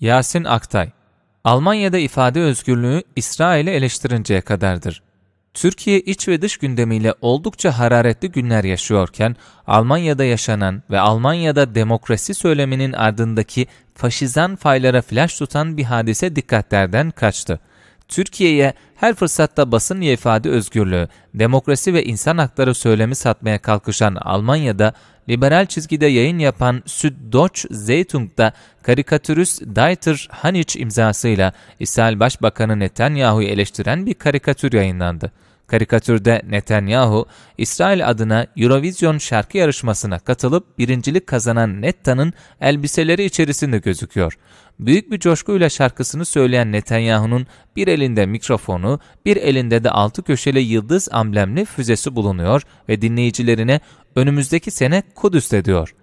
Yasin Aktay Almanya'da ifade özgürlüğü İsrail'i eleştirinceye kadardır. Türkiye iç ve dış gündemiyle oldukça hararetli günler yaşıyorken, Almanya'da yaşanan ve Almanya'da demokrasi söyleminin ardındaki faşizan faylara flaş tutan bir hadise dikkatlerden kaçtı. Türkiye'ye her fırsatta basın ve ifade özgürlüğü, demokrasi ve insan hakları söylemi satmaya kalkışan Almanya'da liberal çizgide yayın yapan Süddoç Zeytung'da karikatürist Dieter Haniç imzasıyla İsrail Başbakanı Netanyahu'yu eleştiren bir karikatür yayınlandı. Karikatürde Netanyahu, İsrail adına Eurovision şarkı yarışmasına katılıp birincilik kazanan Netta'nın elbiseleri içerisinde gözüküyor. Büyük bir coşkuyla şarkısını söyleyen Netanyahu'nun bir elinde mikrofonu, bir elinde de altı köşeli yıldız amblemli füzesi bulunuyor ve dinleyicilerine önümüzdeki sene Kudüs'te diyor.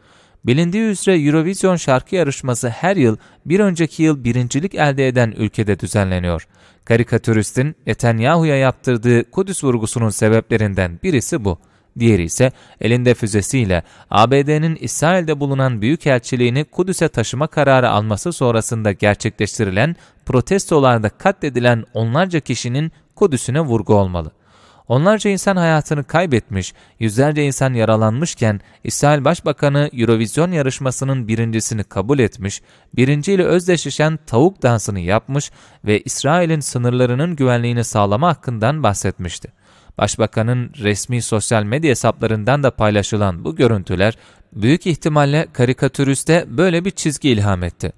Bilindiği üzere Eurovision şarkı yarışması her yıl bir önceki yıl birincilik elde eden ülkede düzenleniyor. Karikatüristin Netanyahu'ya yaptırdığı Kudüs vurgusunun sebeplerinden birisi bu. Diğeri ise elinde füzesiyle ABD'nin İsrail'de bulunan büyükelçiliğini Kudüs'e taşıma kararı alması sonrasında gerçekleştirilen protestolarda katledilen onlarca kişinin Kudüs'üne vurgu olmalı. Onlarca insan hayatını kaybetmiş, yüzlerce insan yaralanmışken İsrail Başbakanı Eurovision yarışmasının birincisini kabul etmiş, birinciyle özdeşleşen tavuk dansını yapmış ve İsrail'in sınırlarının güvenliğini sağlama hakkından bahsetmişti. Başbakanın resmi sosyal medya hesaplarından da paylaşılan bu görüntüler büyük ihtimalle karikatüriste böyle bir çizgi ilham etti.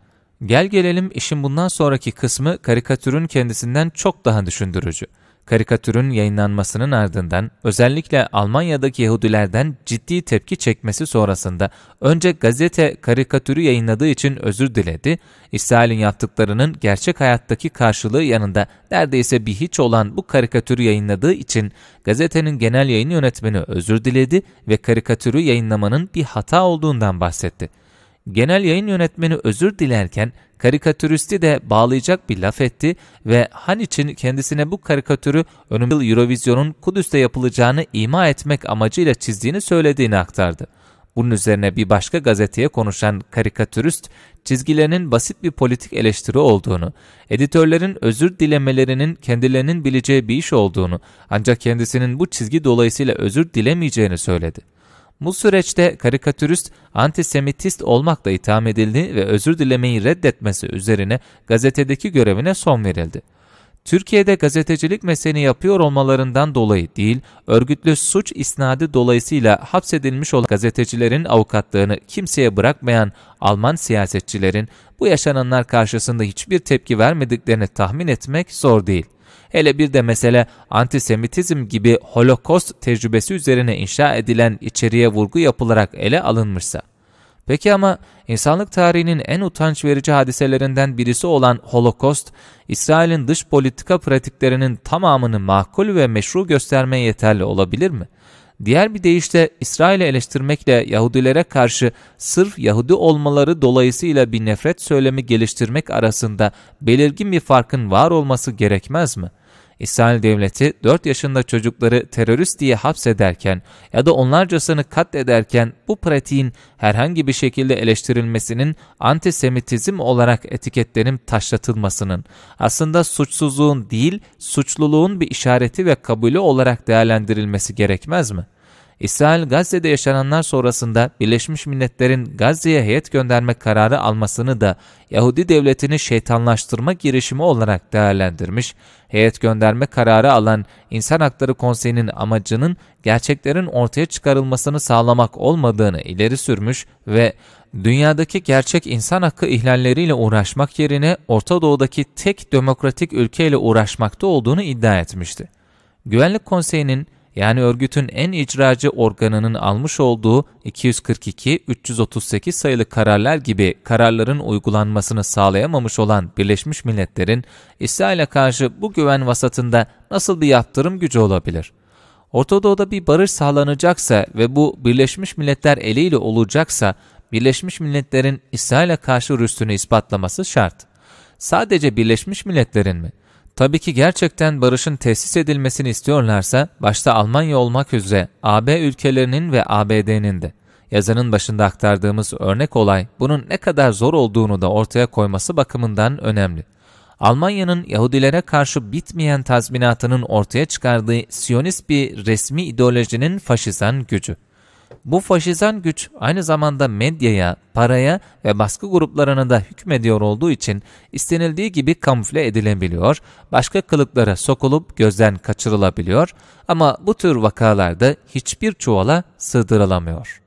Gel gelelim işin bundan sonraki kısmı karikatürün kendisinden çok daha düşündürücü. Karikatürün yayınlanmasının ardından özellikle Almanya'daki Yahudilerden ciddi tepki çekmesi sonrasında önce gazete karikatürü yayınladığı için özür diledi. İsrail'in yaptıklarının gerçek hayattaki karşılığı yanında neredeyse bir hiç olan bu karikatürü yayınladığı için gazetenin genel yayın yönetmeni özür diledi ve karikatürü yayınlamanın bir hata olduğundan bahsetti genel yayın yönetmeni özür dilerken karikatüristi de bağlayacak bir laf etti ve Han için kendisine bu karikatürü önümüzdeki yıl Eurovision'un Kudüs'te yapılacağını ima etmek amacıyla çizdiğini söylediğini aktardı. Bunun üzerine bir başka gazeteye konuşan karikatürist, çizgilerinin basit bir politik eleştiri olduğunu, editörlerin özür dilemelerinin kendilerinin bileceği bir iş olduğunu, ancak kendisinin bu çizgi dolayısıyla özür dilemeyeceğini söyledi. Bu süreçte karikatürist antisemitist olmakla itham edildi ve özür dilemeyi reddetmesi üzerine gazetedeki görevine son verildi. Türkiye'de gazetecilik mesleğini yapıyor olmalarından dolayı değil, örgütlü suç isnadı dolayısıyla hapsedilmiş olan gazetecilerin avukatlığını kimseye bırakmayan Alman siyasetçilerin bu yaşananlar karşısında hiçbir tepki vermediklerini tahmin etmek zor değil. Hele bir de mesele antisemitizm gibi holokost tecrübesi üzerine inşa edilen içeriğe vurgu yapılarak ele alınmışsa. Peki ama insanlık tarihinin en utanç verici hadiselerinden birisi olan Holocaust, İsrail'in dış politika pratiklerinin tamamını makul ve meşru göstermeye yeterli olabilir mi? Diğer bir deyişle İsrail'i eleştirmekle Yahudilere karşı sırf Yahudi olmaları dolayısıyla bir nefret söylemi geliştirmek arasında belirgin bir farkın var olması gerekmez mi? İsrail devleti 4 yaşında çocukları terörist diye hapsederken ya da onlarcasını katlederken bu pratiğin herhangi bir şekilde eleştirilmesinin antisemitizm olarak etiketlenip taşlatılmasının aslında suçsuzluğun değil suçluluğun bir işareti ve kabulü olarak değerlendirilmesi gerekmez mi?'' İsrail Gazze'de yaşananlar sonrasında Birleşmiş Milletler'in Gazze'ye heyet gönderme kararı almasını da Yahudi devletini şeytanlaştırma girişimi olarak değerlendirmiş, heyet gönderme kararı alan İnsan Hakları Konseyi'nin amacının gerçeklerin ortaya çıkarılmasını sağlamak olmadığını ileri sürmüş ve dünyadaki gerçek insan hakkı ihlalleriyle uğraşmak yerine Orta Doğu'daki tek demokratik ülkeyle uğraşmakta olduğunu iddia etmişti. Güvenlik Konseyi'nin yani örgütün en icracı organının almış olduğu 242-338 sayılı kararlar gibi kararların uygulanmasını sağlayamamış olan Birleşmiş Milletler'in İsrail'e karşı bu güven vasatında nasıl bir yaptırım gücü olabilir? Orta Doğu'da bir barış sağlanacaksa ve bu Birleşmiş Milletler eliyle olacaksa Birleşmiş Milletler'in İsrail'e karşı rüstünü ispatlaması şart. Sadece Birleşmiş Milletler'in mi? Tabii ki gerçekten barışın tesis edilmesini istiyorlarsa, başta Almanya olmak üzere AB ülkelerinin ve ABD'nin de yazının başında aktardığımız örnek olay bunun ne kadar zor olduğunu da ortaya koyması bakımından önemli. Almanya'nın Yahudilere karşı bitmeyen tazminatının ortaya çıkardığı Siyonist bir resmi ideolojinin faşizan gücü. Bu faşizan güç aynı zamanda medyaya, paraya ve baskı gruplarına da hükmediyor olduğu için istenildiği gibi kamufle edilebiliyor, başka kılıklara sokulup gözden kaçırılabiliyor ama bu tür vakalarda hiçbir çuvala sığdırılamıyor.